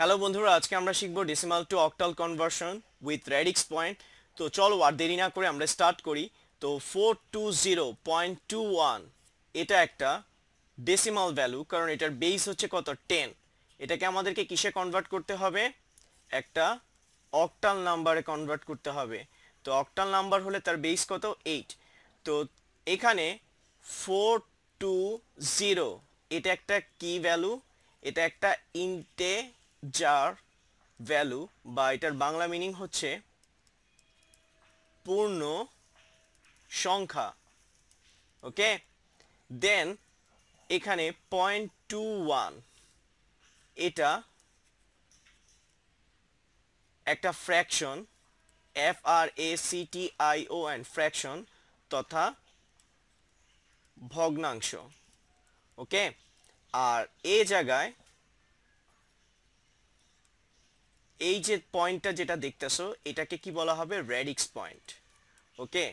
hello বন্ধুরা আজকে আমরা শিখবো decimal to octal conversion with radix point তো চলো আর দেরি না করে আমরা স্টার্ট করি তো four two zero point two one এটা একটা ডেসিমাল ভ্যালু কারণ এটার বেস হচ্ছে কত টেন এটাকে আমাদেরকে কিসে কনভার্ট করতে হবে একটা অক্টাল নাম্বারে কনভার্ট করতে হবে তো অক্টাল নাম্বার হলে তার বেস কত এইট তো এখানে ফোর টু জিরো এটা একটা কি ভ্যালু এটা একটা ইন্টে যার ভ্যালু বা এটার বাংলা মিনিং হচ্ছে পূর্ণ সংখ্যা ওকে দেন এখানে পয়েন্ট টু ওয়ান এটা একটা fraction F R A C T I O and fraction তথা ভগ্নাংশ ওকে আর এ জায়গায় এই যে পয়েন্টটা যেটা দেখতেছো এটাকে কি বলা হবে রেডিক্স পয়েন্ট ওকে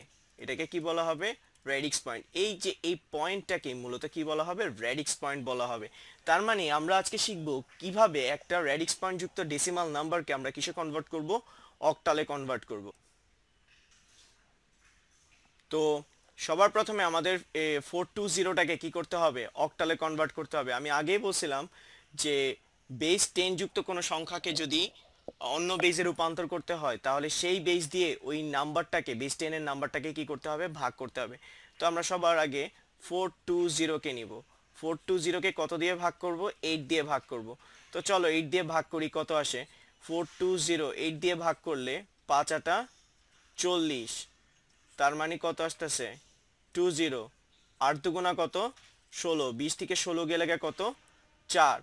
এটাকে কি বলা হবে রেডিক্স পয়েন্ট এই যে এই পয়েন্টটাকে মূলত কি বলা হবে রেডিক্স পয়েন্ট বলা হবে তার মানে আমরা আজকে শিখব কিভাবে একটা রেডিক্স পয়েন্ট যুক্ত ডেসিমাল নাম্বারকে আমরা কিসে কনভার্ট করব অক্টালে কনভার্ট করব তো সবার প্রথমে আমাদের ফোর টু জিরোটাকে কী করতে হবে অক্টালে কনভার্ট করতে হবে আমি আগেই বলছিলাম যে বেস টেন যুক্ত কোনো সংখ্যাকে যদি অন্য বেজে রূপান্তর করতে হয় তাহলে সেই বেজ দিয়ে ওই নাম্বারটাকে বেজ টেনের নাম্বারটাকে কি করতে হবে ভাগ করতে হবে তো আমরা সবার আগে ফোর টু জিরোকে নিব ফোর টু জিরোকে কত দিয়ে ভাগ করব এইট দিয়ে ভাগ করব তো চলো এইট দিয়ে ভাগ করি কত আসে ফোর টু জিরো এইট দিয়ে ভাগ করলে পাঁচ আটা চল্লিশ তার মানে কত আসতেছে টু জিরো আর দুগুণা কত ষোলো বিশ থেকে ষোলো গেলে কত চার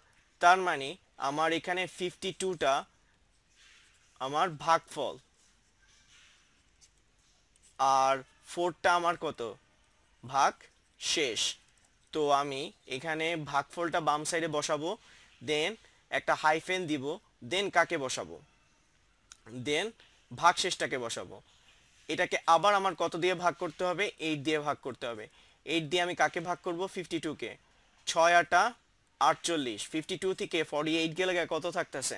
তার মানে আমার এখানে ফিফটি টুটা আমার ভাগফল আর ফোরটা আমার কত ভাগ শেষ তো আমি এখানে ভাগফলটা বাম সাইডে বসাবো দেন একটা হাইফেন দিব দেন কাকে বসাবো দেন ভাগ শেষটাকে বসাবো এটাকে আবার আমার কত দিয়ে ভাগ করতে হবে এইট দিয়ে ভাগ করতে হবে এইট দিয়ে আমি কাকে ভাগ করবো ফিফটি টুকে ছয় আটা আটচল্লিশ ফিফটি টু থেকে ফর্টি এইট গেলে কত থাকতেছে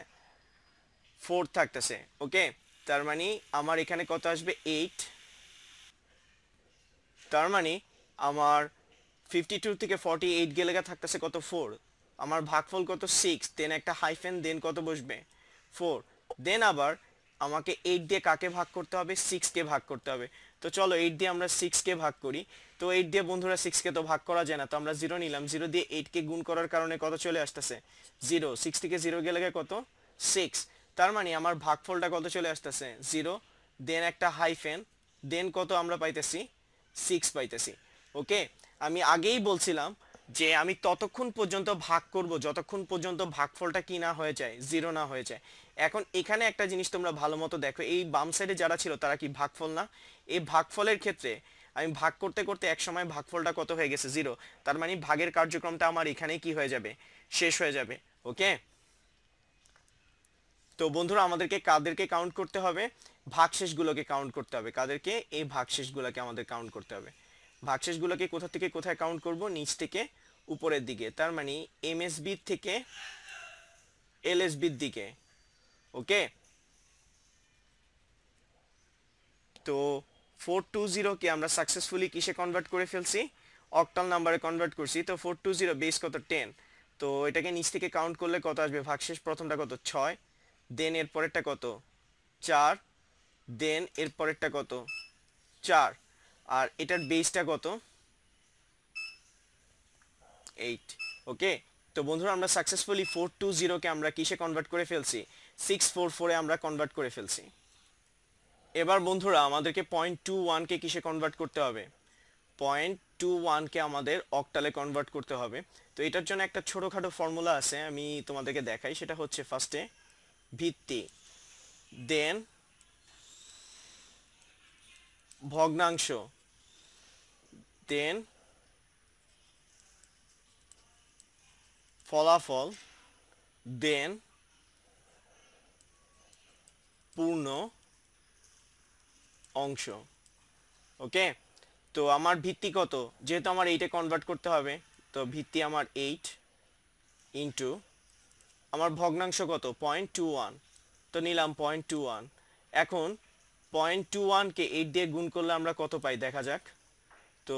ফোর থাকতেছে ওকে তার মানে আমার এখানে কত আসবে এইট তার মানে আমার ফিফটি টু থেকে ফর্টি এইট গেলে থাকতেছে কত ফোর আমার ভাগফল কত সিক্স দেন একটা হাইফেন দেন কত বসবে ফোর দেন আবার আমাকে এইট দিয়ে কাকে ভাগ করতে হবে কে ভাগ করতে হবে তো চলো এইট দিয়ে আমরা কে ভাগ করি তো এইট দিয়ে বন্ধুরা কে তো ভাগ করা যায় না তো আমরা জিরো নিলাম জিরো দিয়ে এইটকে গুণ করার কারণে কত চলে আসতেছে জিরো সিক্স থেকে জিরো গেলে কত সিক্স তার মানে আমার ভাগফলটা কত চলে আসতেছে জিরো দেন একটা হাইফেন দেন কত আমরা পাইতেছি সিক্স পাইতেছি ওকে আমি আগেই বলছিলাম যে আমি ততক্ষণ পর্যন্ত ভাগ করব যতক্ষণ পর্যন্ত ভাগফলটা কি না হয়ে যায় জিরো না হয়ে যায় এখন এখানে একটা জিনিস তোমরা ভালো মতো দেখো এই বাম সাইডে যারা ছিল তারা কি ভাগফল না এই ভাগফলের ক্ষেত্রে আমি ভাগ করতে করতে এক সময় ভাগফলটা কত হয়ে গেছে জিরো তার মানে ভাগের কার্যক্রমটা আমার এখানে কি হয়ে যাবে শেষ হয়ে যাবে ওকে তো বন্ধুরা আমাদেরকে কাদেরকে কাউন্ট করতে হবে ভাগশেষগুলোকে কাউন্ট করতে হবে কাদেরকে এই ভাগশেষগুলোকে আমাদের কাউন্ট করতে হবে ভাগশেষগুলোকে কোথা থেকে কোথায় কাউন্ট করব নিচ থেকে উপরের দিকে তার মানে এমএসবির থেকে এলএসবির দিকে ওকে তো ফোর টু জিরোকে আমরা সাকসেসফুলি কিসে কনভার্ট করে ফেলছি অক্টাল নাম্বারে কনভার্ট করছি তো ফোর টু জিরো বেস কত টেন তো এটাকে নিচ থেকে কাউন্ট করলে কত আসবে ভাগশেষ প্রথমটা কত ছয় দেন এর পরেরটা কত চার দেন এর পরেরটা কত চার আর এটার বেসটা কত এইট ওকে তো বন্ধুরা আমরা সাকসেসফুলি ফোর টু জিরোকে আমরা কিসে কনভার্ট করে ফেলছি সিক্স ফোর ফোরে আমরা কনভার্ট করে ফেলছি এবার বন্ধুরা আমাদেরকে পয়েন্ট টু ওয়ানকে কিসে কনভার্ট করতে হবে পয়েন্ট টু ওয়ানকে আমাদের অক্টালে কনভার্ট করতে হবে তো এটার জন্য একটা ছোটোখাটো ফর্মুলা আছে আমি তোমাদেরকে দেখাই সেটা হচ্ছে ফার্স্টে ভিত্তি দেন ভগ্নাংশ দেন ফলাফল দেন পূর্ণ অংশ ওকে তো আমার ভিত্তি কত যেহেতু আমার এইটা কনভার্ট করতে হবে তো ভিত্তি আমার এইট ইন্টু আমার ভগ্নাংশ কত পয়েন্ট টু ওয়ান তো নিলাম পয়েন্ট টু ওয়ান এখন পয়েন্ট টু ওয়ানকে এইট দিয়ে গুণ করলে আমরা কত পাই দেখা যাক তো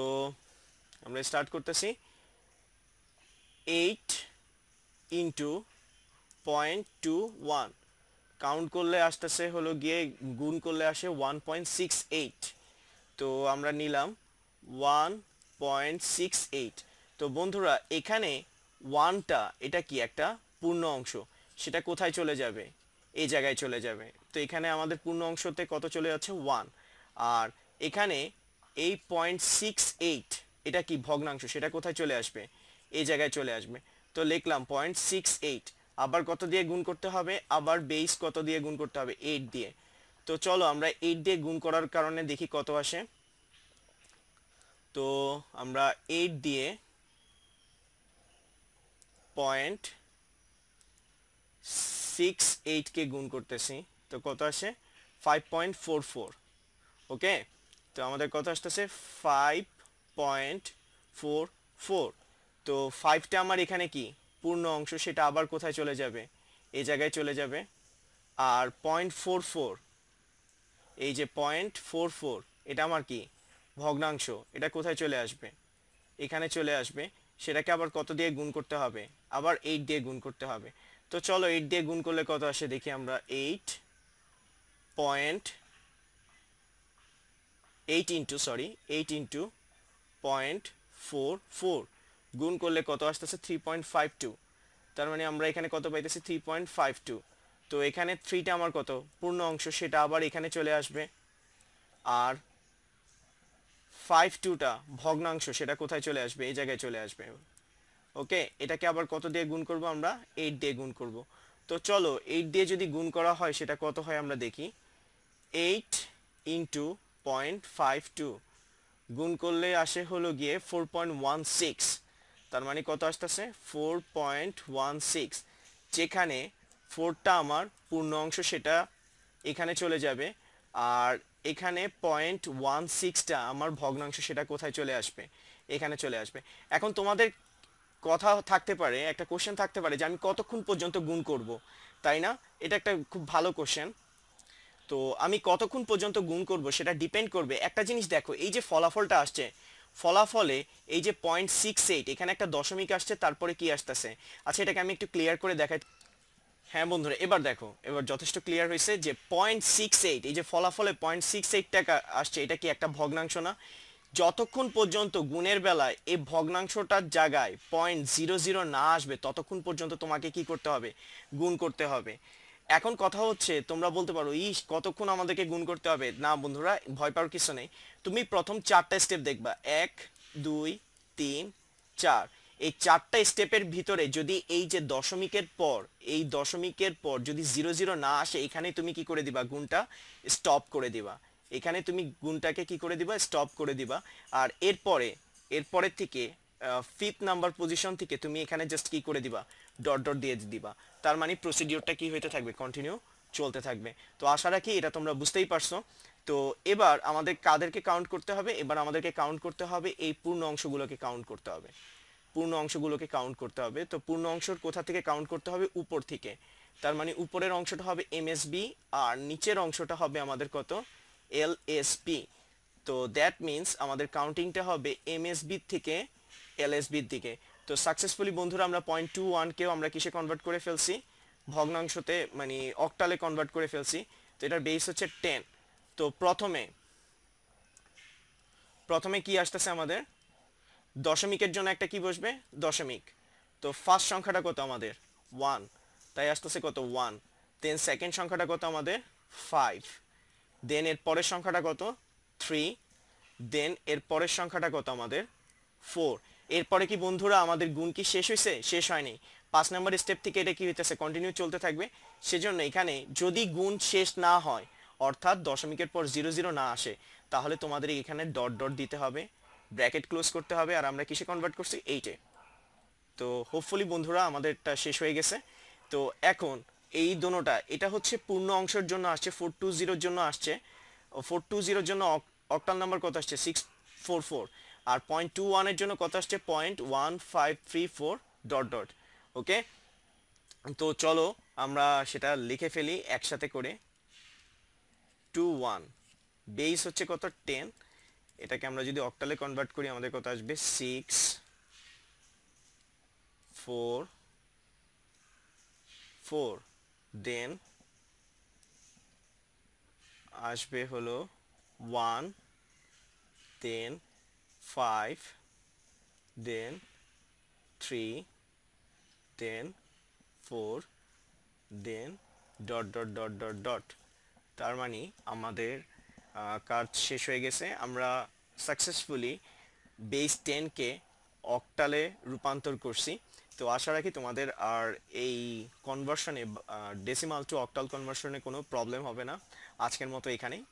আমরা স্টার্ট করতেছি eight into point two one count করলে আসতেছে হলো গিয়ে গুণ করলে আসে ওয়ান পয়েন্ট সিক্স এইট তো আমরা নিলাম ওয়ান পয়েন্ট সিক্স এইট তো বন্ধুরা এখানে ওয়ানটা এটা কি একটা পূর্ণ অংশ সেটা কোথায় চলে যাবে এই জায়গায় চলে যাবে তো এখানে আমাদের পূর্ণ অংশতে কত চলে যাচ্ছে ওয়ান আর এখানে এই পয়েন্ট সিক্স এইট এটা কি ভগ্নাংশ সেটা কোথায় চলে আসবে এই জায়গায় চলে আসবে তো লিখলাম পয়েন্ট সিক্স এইট আবার কত দিয়ে গুণ করতে হবে আবার বেস কত দিয়ে গুণ করতে হবে এইট দিয়ে তো চলো আমরা এইট দিয়ে গুণ করার কারণে দেখি কত আসে তো আমরা এইট দিয়ে পয়েন্ট সিক্স এইটকে গুণ করতেছি তো কত আসে five point four four okay তো আমাদের কত আসতেছে ফাইভ পয়েন্ট ফোর ফোর তো ফাইভটা আমার এখানে কি পূর্ণ অংশ সেটা আবার কোথায় চলে যাবে এই জায়গায় চলে যাবে আর পয়েন্ট ফোর ফোর এই যে পয়েন্ট ফোর ফোর এটা আমার কি ভগ্নাংশ এটা কোথায় চলে আসবে এখানে চলে আসবে সেটাকে আবার কত দিয়ে গুণ করতে হবে আবার এইট দিয়ে গুণ করতে হবে তো চলো এইট দিয়ে গুণ করলে কত আসে দেখি আমরা eight point eight into sorry eight into point four four গুণ করলে কত আসতেছে থ্রি পয়েন্ট ফাইভ টু তার মানে আমরা এখানে কত পাইতেছি থ্রি পয়েন্ট ফাইভ টু তো এখানে থ্রিটা আমার কত পূর্ণ অংশ সেটা আবার এখানে চলে আসবে আর ফাইভ টুটা ভগ্নাংশ সেটা কোথায় চলে আসবে এই জায়গায় চলে আসবে ওকে এটাকে আবার কত দিয়ে গুণ করব আমরা এইট দিয়ে গুণ করব তো চলো এইট দিয়ে যদি গুণ করা হয় সেটা কত হয় আমরা দেখি eight into point five two গুণ করলে আসে হলো গিয়ে ফোর পয়েন্ট ওয়ান সিক্স তার মানে কত আসতেছে ফোর পয়েন্ট ওয়ান সিক্স যেখানে ফোরটা আমার পূর্ণ অংশ সেটা এখানে চলে যাবে আর এখানে পয়েন্ট ওয়ান সিক্সটা আমার ভগ্নাংশ সেটা কোথায় চলে আসবে এখানে চলে আসবে এখন তোমাদের কথা থাকতে পারে একটা কোশ্চেন থাকতে পারে যে আমি কতক্ষণ পর্যন্ত গুণ করব তাই না এটা একটা খুব ভালো কোশ্চেন তো আমি কতক্ষণ পর্যন্ত গুণ করব সেটা ডিপেন্ড করবে একটা জিনিস দেখো এই যে ফলাফলটা আসছে ফলাফলে এই যে পয়েন্ট সিক্স এইট এখানে একটা দশমিক আসছে তারপরে কি আসতেছে আচ্ছা এটাকে আমি একটু ক্লিয়ার করে দেখাই হ্যাঁ বন্ধুরা এবার দেখো এবার যথেষ্ট ক্লিয়ার হয়েছে যে পয়েন্ট সিক্স এইট এই যে ফলাফলে পয়েন্ট সিক্স এইট টাকা আসছে এটা কি একটা ভগ্নাংশ না যতক্ষণ পর্যন্ত গুণের বেলায় এই ভগ্নাংশটার জায়গায় পয়েন্ট জিরো জিরো না আসবে ততক্ষণ পর্যন্ত তোমাকে কি করতে হবে গুণ করতে হবে এখন কথা হচ্ছে তোমরা বলতে পারো ইস কতক্ষণ আমাদেরকে গুণ করতে হবে না বন্ধুরা ভয় পাওয়ার কিছু নেই তুমি প্রথম চারটা স্টেপ দেখবা এক দুই তিন চার এই চারটা স্টেপের ভিতরে যদি এই যে দশমিকের পর এই দশমিকের পর যদি জিরো জিরো না আসে এখানে তুমি কি করে দিবা গুণটা স্টপ করে দিবা এখানে তুমি গুণটাকে কি করে দিবা স্টপ করে দিবা আর এরপরে এরপরের থেকে ফিফথ নাম্বার পজিশন থেকে তুমি এখানে জাস্ট কি করে দিবা ডট ডট দিয়ে দিবা তার মানে প্রসিডিওরটা কি হইতে থাকবে কন্টিনিউ চলতে থাকবে তো আশা রাখি এটা তোমরা বুঝতেই পারছো তো এবার আমাদের কাদেরকে কাউন্ট করতে হবে এবার আমাদেরকে কাউন্ট করতে হবে এই পূর্ণ অংশগুলোকে কাউন্ট করতে হবে পূর্ণ অংশগুলোকে কাউন্ট করতে হবে তো পূর্ণ অংশর কোথা থেকে কাউন্ট করতে হবে উপর থেকে তার মানে উপরের অংশটা হবে এমএসবি আর নিচের অংশটা হবে আমাদের কত এলএসপি তো দ্যাট মিন্স আমাদের কাউন্টিংটা হবে এমএসবির থেকে এলএসবির দিকে তো সাকসেসফুলি বন্ধুরা আমরা পয়েন্ট টু ওয়ানকেও আমরা কিসে কনভার্ট করে ফেলছি ভগ্নাংশতে মানে অকটালে কনভার্ট করে ফেলছি তো এটার বেস হচ্ছে টেন তো প্রথমে প্রথমে কি আসতেছে আমাদের দশমিকের জন্য একটা কি বসবে দশমিক তো ফার্স্ট সংখ্যাটা কত আমাদের ওয়ান তাই আসতেছে কত ওয়ান দেন সেকেন্ড সংখ্যাটা কত আমাদের ফাইভ দেন এর পরের সংখ্যাটা কত থ্রি দেন এর পরের সংখ্যাটা কত আমাদের ফোর এরপরে কি বন্ধুরা আমাদের গুণ কি শেষ হয়েছে শেষ হয়নি পাঁচ নম্বর স্টেপ থেকে এটা কি হইতেছে কন্টিনিউ চলতে থাকবে সেজন্য এখানে যদি গুণ শেষ না হয় অর্থাৎ দশমিকের পর জিরো জিরো না আসে তাহলে তোমাদের এখানে ডট ডট দিতে হবে ব্র্যাকেট ক্লোজ করতে হবে আর আমরা কিসে কনভার্ট করছি এইটে তো হোপফুলি বন্ধুরা আমাদেরটা শেষ হয়ে গেছে তো এখন এই দোনোটা এটা হচ্ছে পূর্ণ অংশের জন্য আসছে ফোর টু জিরোর জন্য আসছে ফোর টু জিরোর জন্য অক্টাল নাম্বার কত আসছে সিক্স ফোর ফোর আর পয়েন্ট টু ওয়ানের জন্য কত আসছে point one five three four dot dot okay তো চলো আমরা সেটা লিখে ফেলি একসাথে করে টু ওয়ান বেস হচ্ছে কত টেন এটাকে আমরা যদি অক্টালে কনভার্ট করি আমাদের কত আসবে সিক্স ফোর ফোর দেন আসবে হলো one then five then three then four then dot dot dot dot dot তার মানে আমাদের কাজ শেষ হয়ে গেছে আমরা সাকসেসফুলি বেস টেনকে অকটালে রূপান্তর করছি তো আশা রাখি তোমাদের আর এই কনভার্সনে ডেসিমাল টু অক্টাল কনভার্সনে কোনো প্রবলেম হবে না আজকের মতো এখানেই